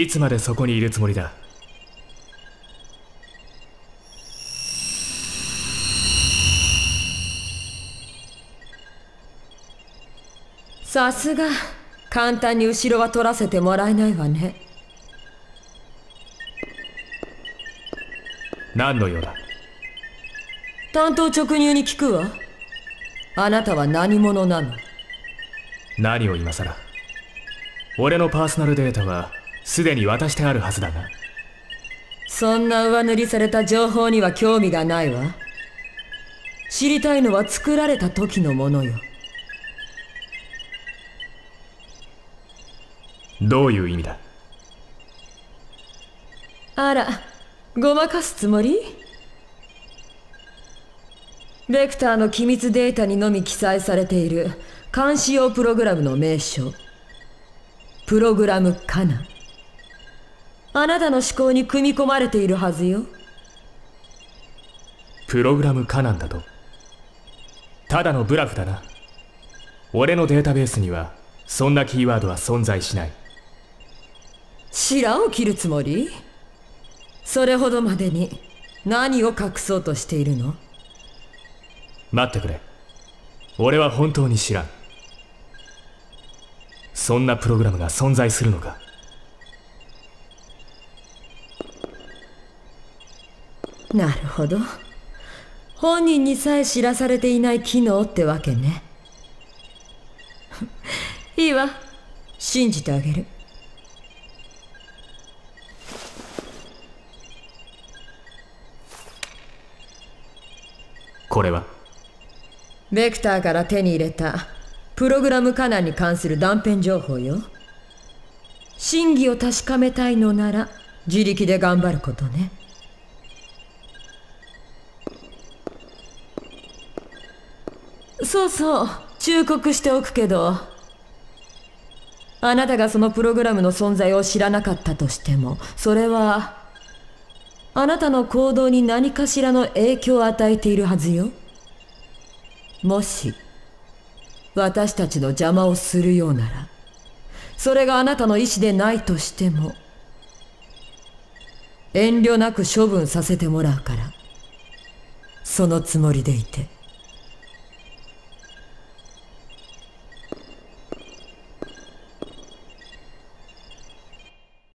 いつまでそこにいるつもりださすが簡単に後ろは取らせてもらえないわね何の用だ単刀直入に聞くわあなたは何者なの何を今さら俺のパーソナルデータはすでに渡してあるはずだがそんな上塗りされた情報には興味がないわ知りたいのは作られた時のものよどういう意味だあらごまかすつもりベクターの機密データにのみ記載されている監視用プログラムの名称プログラムかなあなたの思考に組み込まれているはずよプログラムカなんだとただのブラフだな俺のデータベースにはそんなキーワードは存在しない知んを切るつもりそれほどまでに何を隠そうとしているの待ってくれ俺は本当に知らんそんなプログラムが存在するのかなるほど本人にさえ知らされていない機能ってわけね いいわ信じてあげるこれはベクターから手に入れたプログラムカナンに関する断片情報よ真偽を確かめたいのなら自力で頑張ることねそうそう忠告しておくけどあなたがそのプログラムの存在を知らなかったとしてもそれはあなたの行動に何かしらの影響を与えているはずよもし私たちの邪魔をするようならそれがあなたの意思でないとしても遠慮なく処分させてもらうからそのつもりでいて。